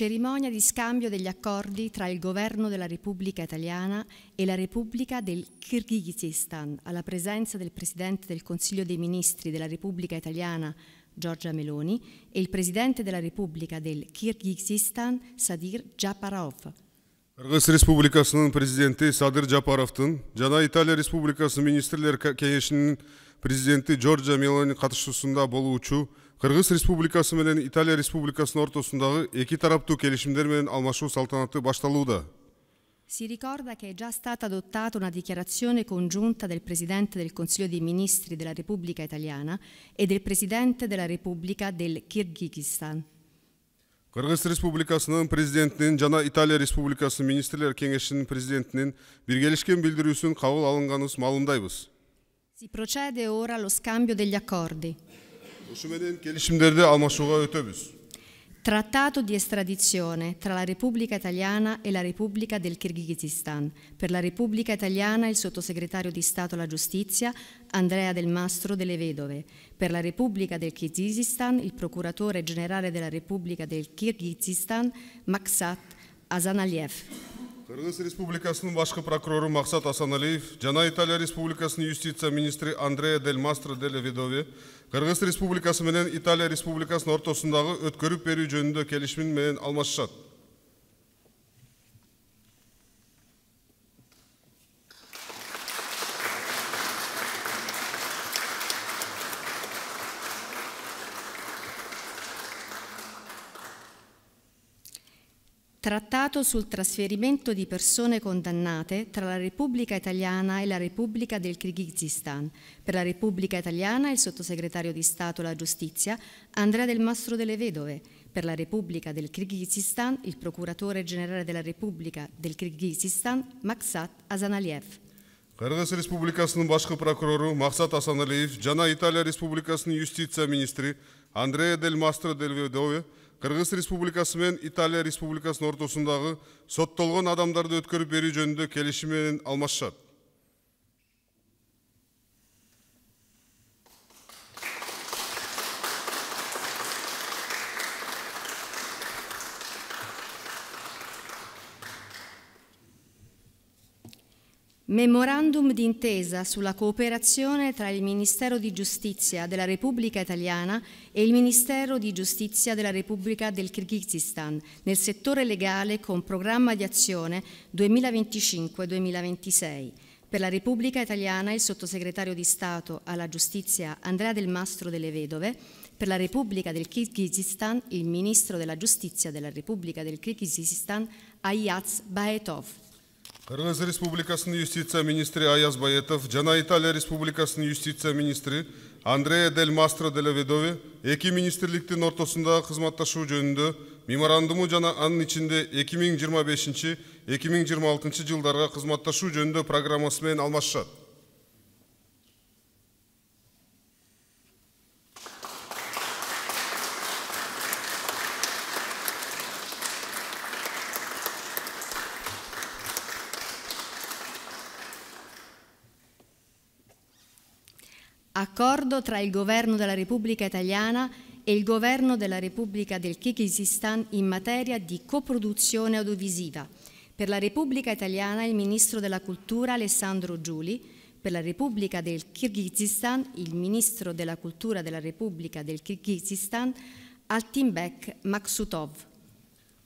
cerimonia di scambio degli accordi tra il governo della Repubblica italiana e la Repubblica del Kirghizistan, alla presenza del Presidente del Consiglio dei Ministri della Repubblica italiana Giorgia Meloni e il Presidente della Repubblica del Kirghizistan Sadir Japarov. Qirg'iz Respublikasining prezidenti Sadir Japarovdin жана Италия Республикасы Министрлер кеңешинин президенти Джорджа Мелони катышуусунда болуучу кыргыз республикасы менен италия республикасынын ортосундагы эки тараптуу келишимдер менен алмашуу салтанаты башталууда Si ricorda che è già stata adottata una dichiarazione congiunta del Presidente del Consiglio dei Ministri della Repubblica Italiana e del Presidente della Repubblica del Kirghizistan. Кыргыз Республикасынын президентинин жана Италия Республикасы Министрлер Кеңешинин президентинин биргелишкен билдирүүсүн кабыл алынганыбыз маалымдайбыз. Si procede ora allo scambio degli accordi. Trattato di estradizione tra la Repubblica Italiana e la Repubblica del Kirghizistan. Per la Repubblica Italiana il sottosegretario di Stato alla Giustizia Andrea Del Mastro delle Vedove. Per la Repubblica del Kirghizistan il procuratore generale della Repubblica del Kirghizistan Maksat Azanaliev. кыргыз республикасынын башкы прокурору максат асаналиев жана италия республикасынын юстиция министри андрея дель мастро деле видови кыргыз республикасы менен италия республикасынын ортосундагы өткөрүп берүү жөнүндө келишим менен алмашышат Trattato sul trasferimento di persone condannate tra la Repubblica Italiana e la Repubblica del Kirghizistan. Per la Repubblica Italiana il sottosegretario di Stato alla Giustizia Andrea Del Mastro delle Vedove. Per la Repubblica del Kirghizistan il procuratore generale della Repubblica del Kirghizistan Maksat Azanaliev. қырғыз республикасының башқы прокуроры мақсат асаналиев жаңа италия республикасының юстиция Ministri Andrea Del Mastro delle Vedove. Қырғыз Республикасы мен Италия Республикасының ортасындағы соттолгон адамдарды өткөрүп берүү жөнүндө менен алмашышат Memorandum d'intesa sulla cooperazione tra il Ministero di Giustizia della Repubblica Italiana e il Ministero di Giustizia della Repubblica del Kirghizistan nel settore legale con programma di azione 2025-2026. Per la Repubblica Italiana il sottosegretario di Stato alla Giustizia Andrea Del Mastro delle Vedove, per la Repubblica del Kirghizistan il Ministro della Giustizia della Repubblica del Kirghizistan Ayaz Baetov. Қырғыз Республикасының юстиция министрі Аяз Байетов жана Италия Республикасының юстиция министрі Андрея Дель Мастро екі эки министрликтин ортосунда кызматташуу жөнүндө меморандуму жана анын ичинде 2025-2026 жылдарга кызматташуу жөнүндө программасы менен алмашышат. accordo tra il governo della Repubblica italiana e il governo della Repubblica del Kirghizistan in materia di coproduzione audiovisiva. Per la Repubblica italiana il ministro della Cultura Alessandro Giuli, per la Repubblica del Kirghizistan il ministro della Cultura della Repubblica del Kirghizistan Altinbek Maksutov.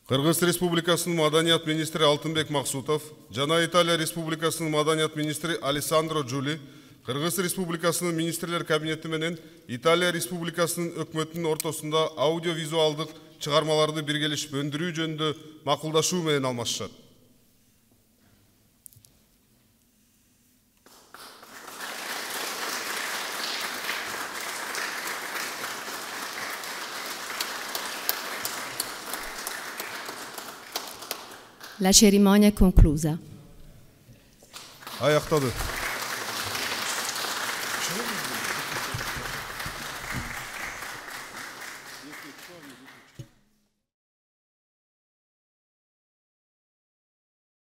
Қырғыз Республикасының мәдениет министрі Алтынбек Мақсутов, жаңа Италия Республикасының мәдениет министрі Алессандро Джули қырғыз республикасының министрлер кабинеті менен италия республикасының өкмөтүнүн ортосунда аудиовизуалдык чыгармаларды биргелешип өндүрүү жөнүндө макулдашуу менен алмашышат La cerimonia è conclusa.